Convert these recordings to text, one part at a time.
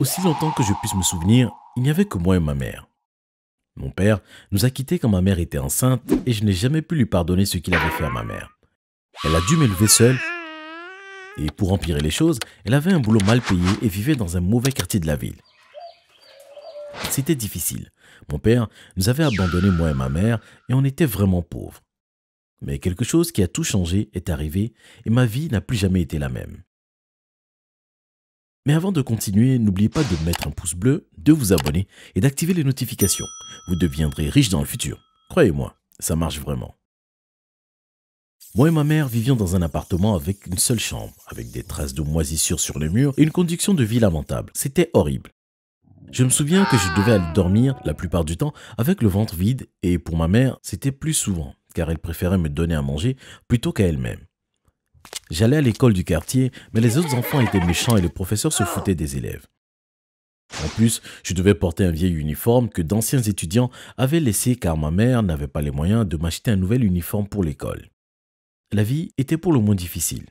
Aussi longtemps que je puisse me souvenir, il n'y avait que moi et ma mère. Mon père nous a quittés quand ma mère était enceinte et je n'ai jamais pu lui pardonner ce qu'il avait fait à ma mère. Elle a dû m'élever seule et pour empirer les choses, elle avait un boulot mal payé et vivait dans un mauvais quartier de la ville. C'était difficile. Mon père nous avait abandonnés, moi et ma mère, et on était vraiment pauvres. Mais quelque chose qui a tout changé est arrivé et ma vie n'a plus jamais été la même. Mais avant de continuer, n'oubliez pas de mettre un pouce bleu, de vous abonner et d'activer les notifications. Vous deviendrez riche dans le futur. Croyez-moi, ça marche vraiment. Moi et ma mère vivions dans un appartement avec une seule chambre, avec des traces de moisissures sur les murs et une conduction de vie lamentable. C'était horrible. Je me souviens que je devais aller dormir la plupart du temps avec le ventre vide et pour ma mère, c'était plus souvent, car elle préférait me donner à manger plutôt qu'à elle-même. J'allais à l'école du quartier, mais les autres enfants étaient méchants et le professeur se foutait des élèves. En plus, je devais porter un vieil uniforme que d'anciens étudiants avaient laissé car ma mère n'avait pas les moyens de m'acheter un nouvel uniforme pour l'école. La vie était pour le moins difficile.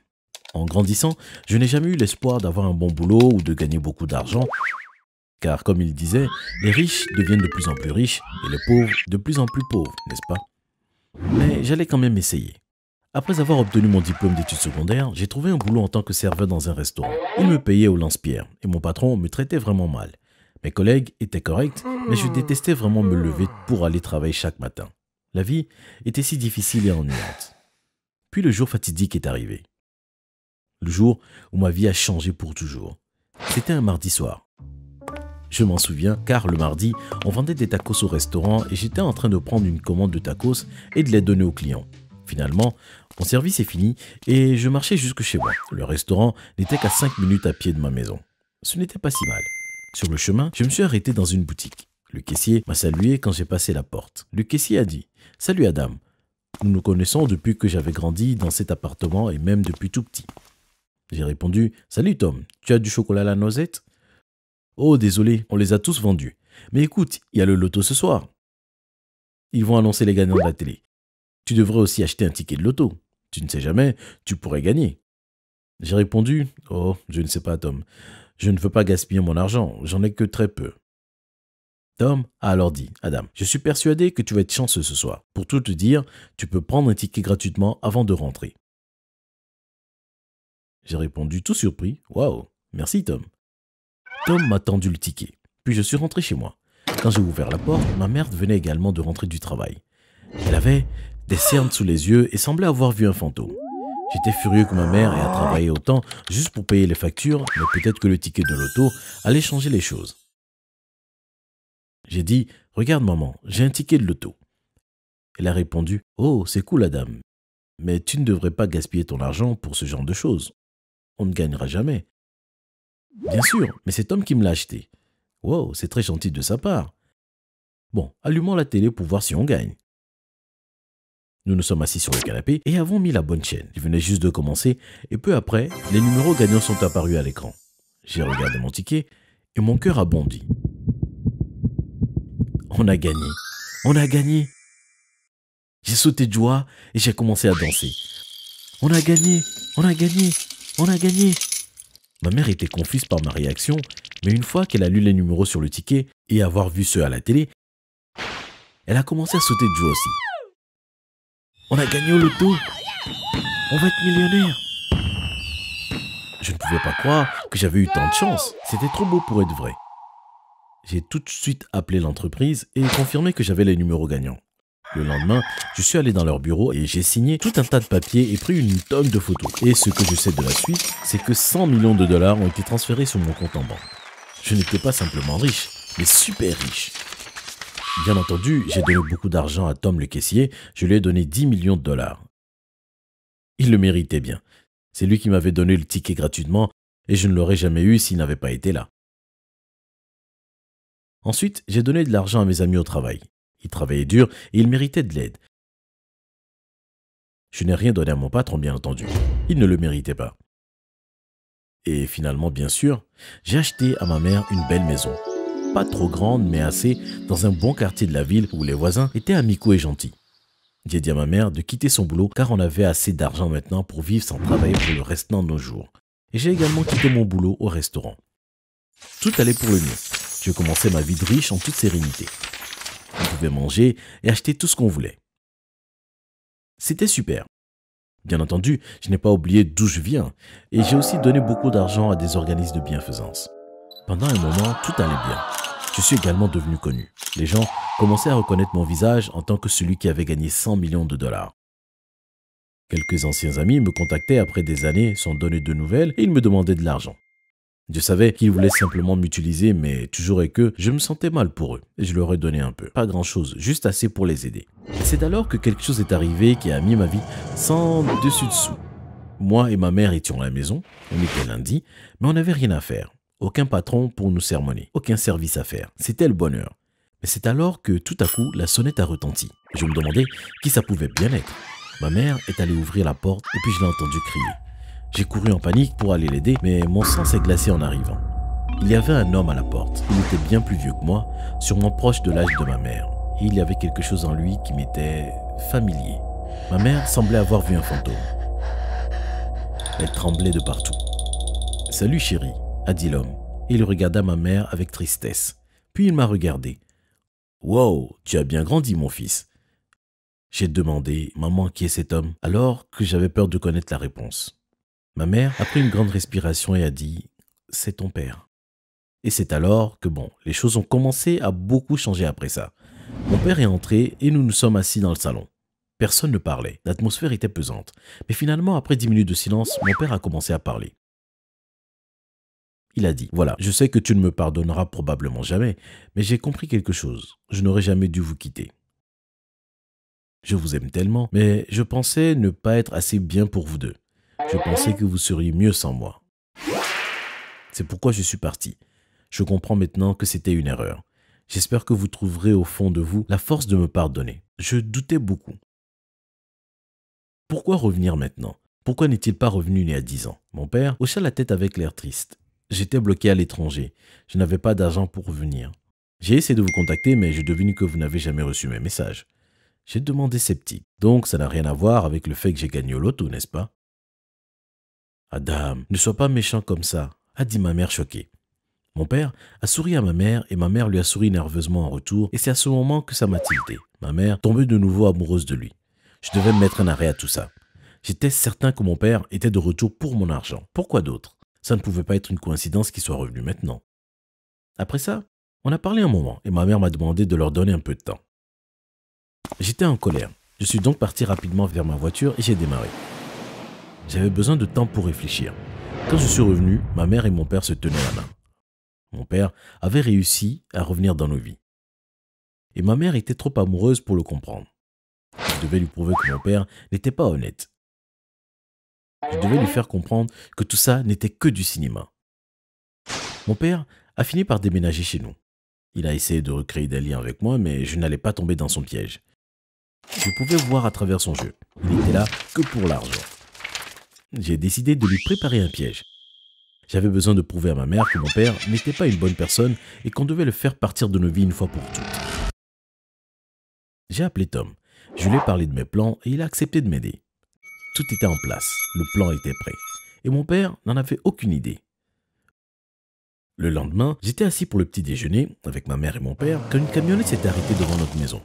En grandissant, je n'ai jamais eu l'espoir d'avoir un bon boulot ou de gagner beaucoup d'argent, car comme il disait, les riches deviennent de plus en plus riches et les pauvres de plus en plus pauvres, n'est-ce pas Mais j'allais quand même essayer. Après avoir obtenu mon diplôme d'études secondaires, j'ai trouvé un boulot en tant que serveur dans un restaurant. Il me payait au lance-pierre et mon patron me traitait vraiment mal. Mes collègues étaient corrects, mais je détestais vraiment me lever pour aller travailler chaque matin. La vie était si difficile et ennuyante. Puis le jour fatidique est arrivé. Le jour où ma vie a changé pour toujours. C'était un mardi soir. Je m'en souviens car le mardi, on vendait des tacos au restaurant et j'étais en train de prendre une commande de tacos et de les donner aux clients. Finalement, mon service est fini et je marchais jusque chez moi. Le restaurant n'était qu'à 5 minutes à pied de ma maison. Ce n'était pas si mal. Sur le chemin, je me suis arrêté dans une boutique. Le caissier m'a salué quand j'ai passé la porte. Le caissier a dit Salut Adam, nous nous connaissons depuis que j'avais grandi dans cet appartement et même depuis tout petit. J'ai répondu Salut Tom, tu as du chocolat à la noisette Oh, désolé, on les a tous vendus. Mais écoute, il y a le loto ce soir. Ils vont annoncer les gagnants de la télé. Tu devrais aussi acheter un ticket de loto. Tu ne sais jamais, tu pourrais gagner. J'ai répondu Oh, je ne sais pas, Tom. Je ne veux pas gaspiller mon argent, j'en ai que très peu. Tom a alors dit Adam, je suis persuadé que tu vas être chanceux ce soir. Pour tout te dire, tu peux prendre un ticket gratuitement avant de rentrer. J'ai répondu tout surpris Waouh, merci Tom. Tom m'a tendu le ticket, puis je suis rentré chez moi. Quand j'ai ouvert la porte, ma mère venait également de rentrer du travail. Elle avait des cernes sous les yeux et semblait avoir vu un fantôme. J'étais furieux que ma mère ait travaillé autant juste pour payer les factures, mais peut-être que le ticket de l'auto allait changer les choses. J'ai dit Regarde, maman, j'ai un ticket de l'auto. Elle a répondu Oh, c'est cool, la dame. Mais tu ne devrais pas gaspiller ton argent pour ce genre de choses. On ne gagnera jamais. Bien sûr, mais c'est homme qui me l'a acheté. Wow, c'est très gentil de sa part. Bon, allumons la télé pour voir si on gagne. Nous nous sommes assis sur le canapé et avons mis la bonne chaîne. Je venais juste de commencer et peu après, les numéros gagnants sont apparus à l'écran. J'ai regardé mon ticket et mon cœur a bondi. On a gagné. On a gagné. J'ai sauté de joie et j'ai commencé à danser. On a gagné. On a gagné. On a gagné. Ma mère était confuse par ma réaction, mais une fois qu'elle a lu les numéros sur le ticket et avoir vu ceux à la télé, elle a commencé à sauter de joie aussi. On a gagné au loto. On va être millionnaire. Je ne pouvais pas croire que j'avais eu tant de chance. C'était trop beau pour être vrai. J'ai tout de suite appelé l'entreprise et confirmé que j'avais les numéros gagnants. Le lendemain, je suis allé dans leur bureau et j'ai signé tout un tas de papiers et pris une tonne de photos. Et ce que je sais de la suite, c'est que 100 millions de dollars ont été transférés sur mon compte en banque. Je n'étais pas simplement riche, mais super riche. Bien entendu, j'ai donné beaucoup d'argent à Tom le caissier, je lui ai donné 10 millions de dollars. Il le méritait bien. C'est lui qui m'avait donné le ticket gratuitement et je ne l'aurais jamais eu s'il n'avait pas été là. Ensuite, j'ai donné de l'argent à mes amis au travail. Ils travaillaient dur et ils méritaient de l'aide. Je n'ai rien donné à mon patron, bien entendu. Il ne le méritait pas. Et finalement, bien sûr, j'ai acheté à ma mère une belle maison pas trop grande mais assez, dans un bon quartier de la ville où les voisins étaient amicaux et gentils. J'ai dit à ma mère de quitter son boulot car on avait assez d'argent maintenant pour vivre sans travailler pour le restant de nos jours. Et j'ai également quitté mon boulot au restaurant. Tout allait pour le mieux. Je commençais ma vie de riche en toute sérénité. On pouvait manger et acheter tout ce qu'on voulait. C'était super. Bien entendu, je n'ai pas oublié d'où je viens et j'ai aussi donné beaucoup d'argent à des organismes de bienfaisance. Pendant un moment, tout allait bien. Je suis également devenu connu. Les gens commençaient à reconnaître mon visage en tant que celui qui avait gagné 100 millions de dollars. Quelques anciens amis me contactaient après des années sans donner de nouvelles et ils me demandaient de l'argent. Je savais qu'ils voulaient simplement m'utiliser, mais toujours et que je me sentais mal pour eux et je leur ai donné un peu. Pas grand chose, juste assez pour les aider. C'est alors que quelque chose est arrivé qui a mis ma vie sans dessus dessous. Moi et ma mère étions à la maison, on était lundi, mais on n'avait rien à faire aucun patron pour nous sermonner, aucun service à faire. C'était le bonheur. Mais c'est alors que tout à coup, la sonnette a retenti. Je me demandais qui ça pouvait bien être. Ma mère est allée ouvrir la porte et puis je l'ai entendu crier. J'ai couru en panique pour aller l'aider, mais mon sang s'est glacé en arrivant. Il y avait un homme à la porte. Il était bien plus vieux que moi, sûrement proche de l'âge de ma mère. Et il y avait quelque chose en lui qui m'était familier. Ma mère semblait avoir vu un fantôme. Elle tremblait de partout. Salut chérie, a dit l'homme. Il regarda ma mère avec tristesse. Puis il m'a regardé. Wow, tu as bien grandi, mon fils. J'ai demandé, maman, qui est cet homme, alors que j'avais peur de connaître la réponse. Ma mère a pris une grande respiration et a dit, c'est ton père. Et c'est alors que, bon, les choses ont commencé à beaucoup changer après ça. Mon père est entré et nous nous sommes assis dans le salon. Personne ne parlait, l'atmosphère était pesante. Mais finalement, après dix minutes de silence, mon père a commencé à parler. Il a dit, voilà, je sais que tu ne me pardonneras probablement jamais, mais j'ai compris quelque chose. Je n'aurais jamais dû vous quitter. Je vous aime tellement, mais je pensais ne pas être assez bien pour vous deux. Je pensais que vous seriez mieux sans moi. C'est pourquoi je suis parti. Je comprends maintenant que c'était une erreur. J'espère que vous trouverez au fond de vous la force de me pardonner. Je doutais beaucoup. Pourquoi revenir maintenant Pourquoi n'est-il pas revenu il y a dix ans Mon père hocha la tête avec l'air triste j'étais bloqué à l'étranger. Je n'avais pas d'argent pour venir. J'ai essayé de vous contacter, mais j'ai deviné que vous n'avez jamais reçu mes messages. J'ai demandé sceptique. Donc ça n'a rien à voir avec le fait que j'ai gagné au loto, n'est-ce pas Adam, ne sois pas méchant comme ça, a dit ma mère choquée. Mon père a souri à ma mère et ma mère lui a souri nerveusement en retour et c'est à ce moment que ça m'a tilté. Ma mère tombait de nouveau amoureuse de lui. Je devais mettre un arrêt à tout ça. J'étais certain que mon père était de retour pour mon argent. Pourquoi d'autre ça ne pouvait pas être une coïncidence qu'il soit revenu maintenant. Après ça, on a parlé un moment et ma mère m'a demandé de leur donner un peu de temps. J'étais en colère. Je suis donc parti rapidement vers ma voiture et j'ai démarré. J'avais besoin de temps pour réfléchir. Quand je suis revenu, ma mère et mon père se tenaient la main. Mon père avait réussi à revenir dans nos vies. Et ma mère était trop amoureuse pour le comprendre. Je devais lui prouver que mon père n'était pas honnête. Je devais lui faire comprendre que tout ça n'était que du cinéma. Mon père a fini par déménager chez nous. Il a essayé de recréer des liens avec moi, mais je n'allais pas tomber dans son piège. Je pouvais voir à travers son jeu. Il n'était là que pour l'argent. J'ai décidé de lui préparer un piège. J'avais besoin de prouver à ma mère que mon père n'était pas une bonne personne et qu'on devait le faire partir de nos vies une fois pour toutes. J'ai appelé Tom. Je lui ai parlé de mes plans et il a accepté de m'aider. Tout était en place, le plan était prêt. Et mon père n'en avait aucune idée. Le lendemain, j'étais assis pour le petit déjeuner avec ma mère et mon père quand une camionnette s'est arrêtée devant notre maison.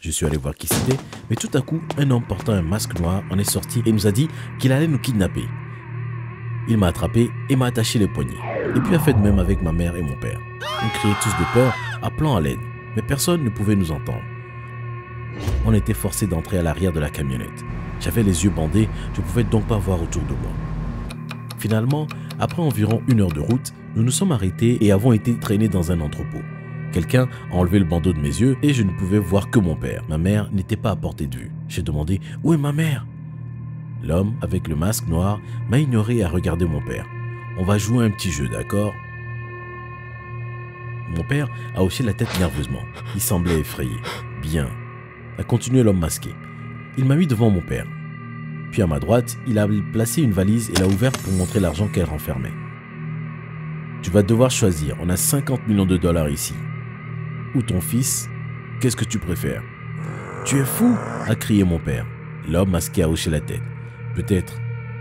Je suis allé voir qui c'était, mais tout à coup, un homme portant un masque noir en est sorti et nous a dit qu'il allait nous kidnapper. Il m'a attrapé et m'a attaché les poignets, et puis a fait de même avec ma mère et mon père. On criait tous de peur, appelant à l'aide, mais personne ne pouvait nous entendre. On était forcé d'entrer à l'arrière de la camionnette. J'avais les yeux bandés, je ne pouvais donc pas voir autour de moi. Finalement, après environ une heure de route, nous nous sommes arrêtés et avons été traînés dans un entrepôt. Quelqu'un a enlevé le bandeau de mes yeux et je ne pouvais voir que mon père. Ma mère n'était pas à portée de vue. J'ai demandé Où est ma mère L'homme, avec le masque noir, m'a ignoré et a regardé mon père. On va jouer un petit jeu, d'accord Mon père a hoché la tête nerveusement. Il semblait effrayé. Bien. A continué l'homme masqué. Il m'a mis devant mon père. Puis à ma droite, il a placé une valise et l'a ouverte pour montrer l'argent qu'elle renfermait. Tu vas devoir choisir, on a 50 millions de dollars ici. Ou ton fils, qu'est-ce que tu préfères Tu es fou a crié mon père. L'homme masqué a hoché la tête. Peut-être,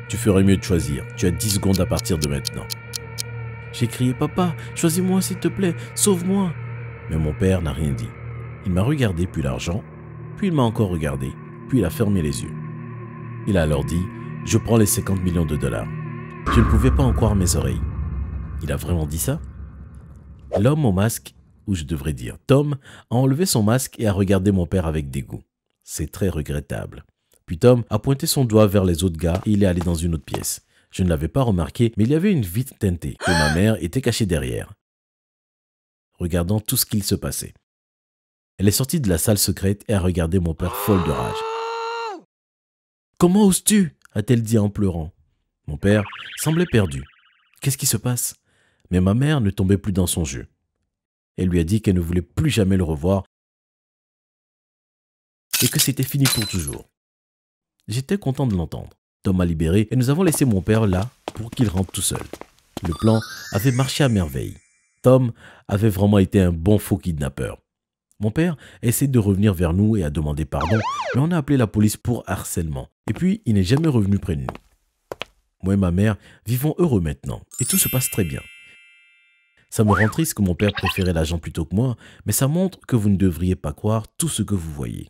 tu ferais mieux de choisir. Tu as 10 secondes à partir de maintenant. J'ai crié Papa, choisis-moi s'il te plaît, sauve-moi. Mais mon père n'a rien dit. Il m'a regardé puis l'argent, puis il m'a encore regardé, puis il a fermé les yeux. Il a alors dit Je prends les 50 millions de dollars. Je ne pouvais pas en croire mes oreilles. Il a vraiment dit ça L'homme au masque, ou je devrais dire Tom, a enlevé son masque et a regardé mon père avec dégoût. C'est très regrettable. Puis Tom a pointé son doigt vers les autres gars et il est allé dans une autre pièce. Je ne l'avais pas remarqué, mais il y avait une vitre teintée et ma mère était cachée derrière, regardant tout ce qu'il se passait. Elle est sortie de la salle secrète et a regardé mon père folle de rage. Comment oses-tu a-t-elle dit en pleurant. Mon père semblait perdu. Qu'est-ce qui se passe Mais ma mère ne tombait plus dans son jeu. Elle lui a dit qu'elle ne voulait plus jamais le revoir et que c'était fini pour toujours. J'étais content de l'entendre. Tom a libéré et nous avons laissé mon père là pour qu'il rentre tout seul. Le plan avait marché à merveille. Tom avait vraiment été un bon faux kidnappeur. Mon père essaie de revenir vers nous et a demandé pardon, mais on a appelé la police pour harcèlement. Et puis, il n'est jamais revenu près de nous. Moi et ma mère vivons heureux maintenant, et tout se passe très bien. Ça me rend triste que mon père préférait l'agent plutôt que moi, mais ça montre que vous ne devriez pas croire tout ce que vous voyez.